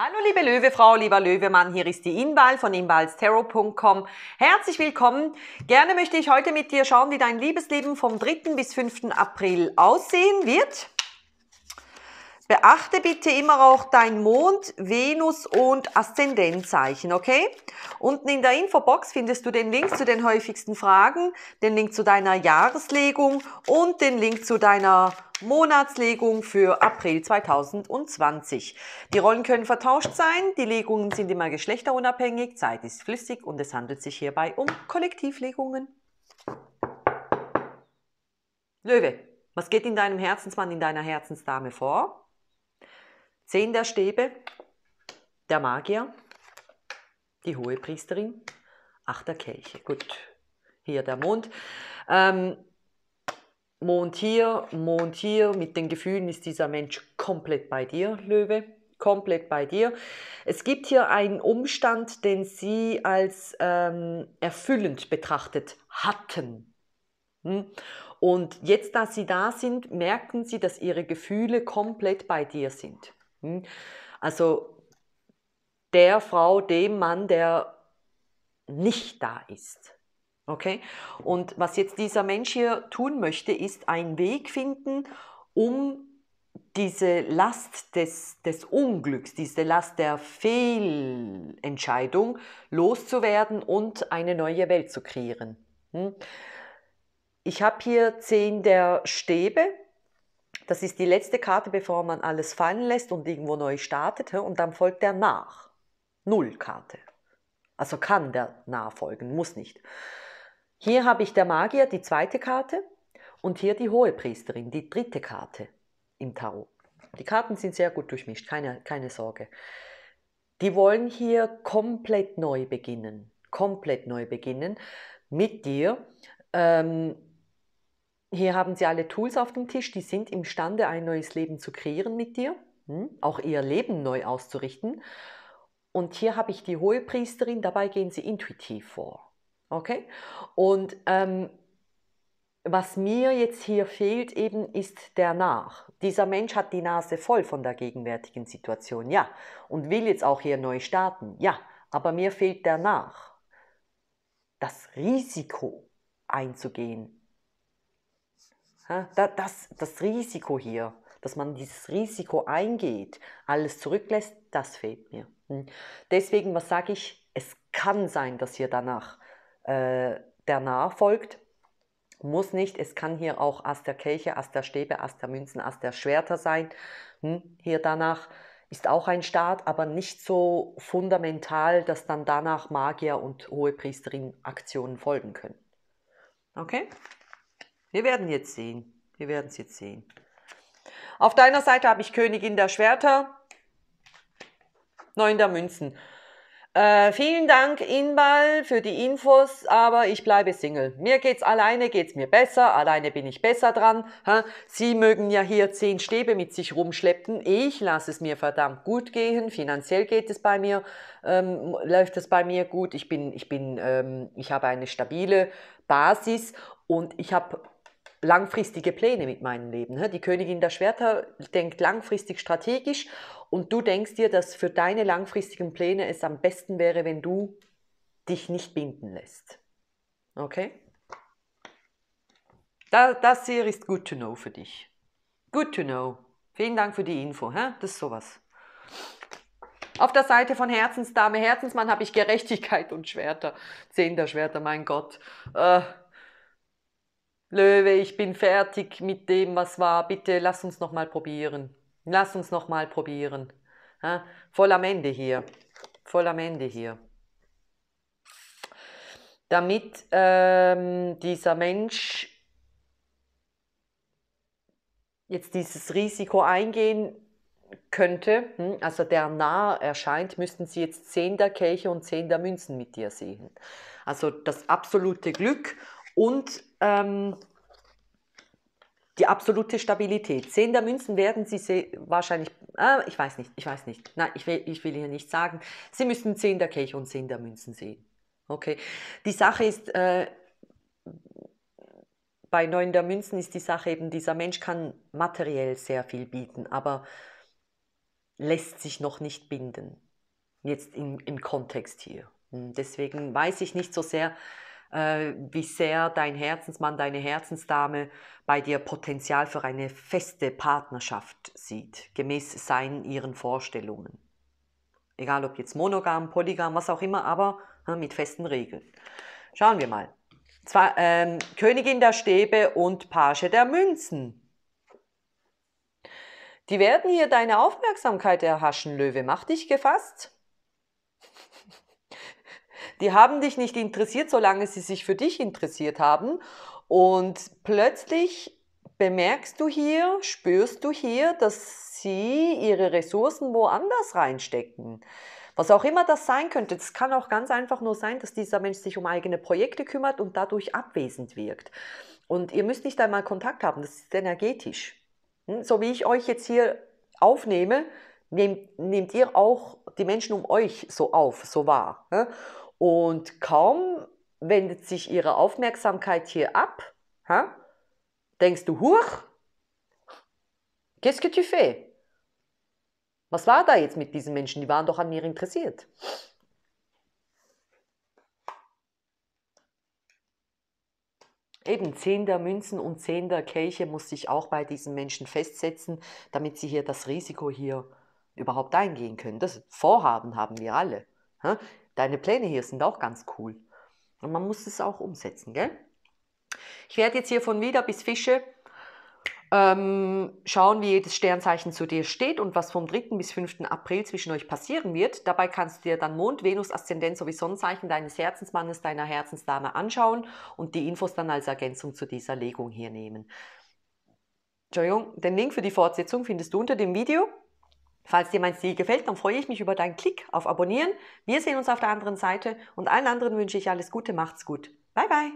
Hallo liebe Löwefrau, lieber Löwemann, hier ist die Inbal von inbalsterror.com. Herzlich willkommen. Gerne möchte ich heute mit dir schauen, wie dein Liebesleben vom 3. bis 5. April aussehen wird. Beachte bitte immer auch dein Mond, Venus und Aszendenzzeichen, okay? Unten in der Infobox findest du den Link zu den häufigsten Fragen, den Link zu deiner Jahreslegung und den Link zu deiner Monatslegung für April 2020. Die Rollen können vertauscht sein, die Legungen sind immer geschlechterunabhängig, Zeit ist flüssig und es handelt sich hierbei um Kollektivlegungen. Löwe, was geht in deinem Herzensmann, in deiner Herzensdame vor? Zehn der Stäbe, der Magier, die Hohepriesterin, acht der Kelche. Gut, hier der Mond. Ähm, Mond hier, Mond hier, mit den Gefühlen ist dieser Mensch komplett bei dir, Löwe, komplett bei dir. Es gibt hier einen Umstand, den sie als ähm, erfüllend betrachtet hatten. Hm? Und jetzt, da sie da sind, merken sie, dass ihre Gefühle komplett bei dir sind. Hm? Also der Frau, dem Mann, der nicht da ist. Okay? Und was jetzt dieser Mensch hier tun möchte, ist einen Weg finden, um diese Last des, des Unglücks, diese Last der Fehlentscheidung loszuwerden und eine neue Welt zu kreieren. Hm? Ich habe hier zehn der Stäbe das ist die letzte Karte, bevor man alles fallen lässt und irgendwo neu startet. Und dann folgt der nach. Null-Karte. Also kann der nachfolgen, muss nicht. Hier habe ich der Magier, die zweite Karte, und hier die Hohepriesterin, die dritte Karte im Tarot. Die Karten sind sehr gut durchmischt, keine, keine Sorge. Die wollen hier komplett neu beginnen, komplett neu beginnen mit dir. Ähm, hier haben sie alle Tools auf dem Tisch, die sind imstande, ein neues Leben zu kreieren mit dir, hm? auch ihr Leben neu auszurichten. Und hier habe ich die hohe Priesterin, dabei gehen sie intuitiv vor. Okay? Und ähm, was mir jetzt hier fehlt, eben ist der Nach. Dieser Mensch hat die Nase voll von der gegenwärtigen Situation, ja, und will jetzt auch hier neu starten, ja, aber mir fehlt der Nach. Das Risiko einzugehen, das, das Risiko hier, dass man dieses Risiko eingeht, alles zurücklässt, das fehlt mir. Hm. Deswegen, was sage ich, es kann sein, dass hier danach äh, der Narr folgt, muss nicht, es kann hier auch Ast der Kelche, Ast der Stäbe, Ast der Münzen, Ast der Schwerter sein. Hm, hier danach ist auch ein Start, aber nicht so fundamental, dass dann danach Magier und hohe Priesterin Aktionen folgen können. Okay? Wir werden jetzt sehen. Wir werden es jetzt sehen. Auf deiner Seite habe ich Königin der Schwerter, Neun der Münzen. Äh, vielen Dank, Inbal, für die Infos, aber ich bleibe Single. Mir geht's alleine, geht's mir besser, alleine bin ich besser dran. Ha? Sie mögen ja hier zehn Stäbe mit sich rumschleppen. Ich lasse es mir verdammt gut gehen. Finanziell geht es bei mir, ähm, läuft es bei mir gut. Ich bin, ich bin, ähm, ich habe eine stabile Basis und ich habe langfristige Pläne mit meinem Leben. Ne? Die Königin der Schwerter denkt langfristig strategisch und du denkst dir, dass für deine langfristigen Pläne es am besten wäre, wenn du dich nicht binden lässt. Okay? Das hier ist good to know für dich. Good to know. Vielen Dank für die Info. Hä? Das ist sowas. Auf der Seite von Herzensdame, Herzensmann habe ich Gerechtigkeit und Schwerter. Zehn der Schwerter, mein Gott. Äh, Löwe, ich bin fertig mit dem, was war. Bitte lass uns noch mal probieren. Lass uns noch mal probieren. Ja, voll am Ende hier. Voll am Ende hier. Damit ähm, dieser Mensch jetzt dieses Risiko eingehen könnte, hm, also der nah erscheint, müssten sie jetzt zehn der Kelche und zehn der Münzen mit dir sehen. Also das absolute Glück und ähm, die absolute Stabilität. Zehn der Münzen werden Sie wahrscheinlich, äh, ich weiß nicht, ich weiß nicht, nein, ich will, ich will hier nicht sagen, Sie müssen zehn der Kelch und zehn der Münzen sehen. Okay, die Sache ist, äh, bei neun der Münzen ist die Sache eben, dieser Mensch kann materiell sehr viel bieten, aber lässt sich noch nicht binden. Jetzt im, im Kontext hier. Hm, deswegen weiß ich nicht so sehr, äh, wie sehr dein Herzensmann, deine Herzensdame bei dir Potenzial für eine feste Partnerschaft sieht, gemäß seinen, ihren Vorstellungen. Egal ob jetzt monogam, polygam, was auch immer, aber äh, mit festen Regeln. Schauen wir mal. Zwar, ähm, Königin der Stäbe und Page der Münzen. Die werden hier deine Aufmerksamkeit erhaschen, Löwe. Mach dich gefasst. Die haben dich nicht interessiert, solange sie sich für dich interessiert haben. Und plötzlich bemerkst du hier, spürst du hier, dass sie ihre Ressourcen woanders reinstecken. Was auch immer das sein könnte, es kann auch ganz einfach nur sein, dass dieser Mensch sich um eigene Projekte kümmert und dadurch abwesend wirkt. Und ihr müsst nicht einmal Kontakt haben, das ist energetisch. Hm, so wie ich euch jetzt hier aufnehme, nehmt, nehmt ihr auch die Menschen um euch so auf, so wahr. Ne? Und kaum wendet sich ihre Aufmerksamkeit hier ab, ha? denkst du, huch, qu'est-ce que tu fais? Was war da jetzt mit diesen Menschen? Die waren doch an mir interessiert. Eben Zehnder Münzen und Zehnder Kelche muss sich auch bei diesen Menschen festsetzen, damit sie hier das Risiko hier überhaupt eingehen können. Das Vorhaben haben wir alle deine Pläne hier sind auch ganz cool. Und man muss es auch umsetzen, gell? Ich werde jetzt hier von wieder bis Fische ähm, schauen, wie jedes Sternzeichen zu dir steht und was vom 3. bis 5. April zwischen euch passieren wird. Dabei kannst du dir dann Mond, Venus, Aszendent sowie Sonnenzeichen deines Herzensmannes, deiner Herzensdame anschauen und die Infos dann als Ergänzung zu dieser Legung hier nehmen. Entschuldigung, den Link für die Fortsetzung findest du unter dem Video. Falls dir mein Stil gefällt, dann freue ich mich über deinen Klick auf Abonnieren. Wir sehen uns auf der anderen Seite und allen anderen wünsche ich alles Gute, macht's gut. Bye bye.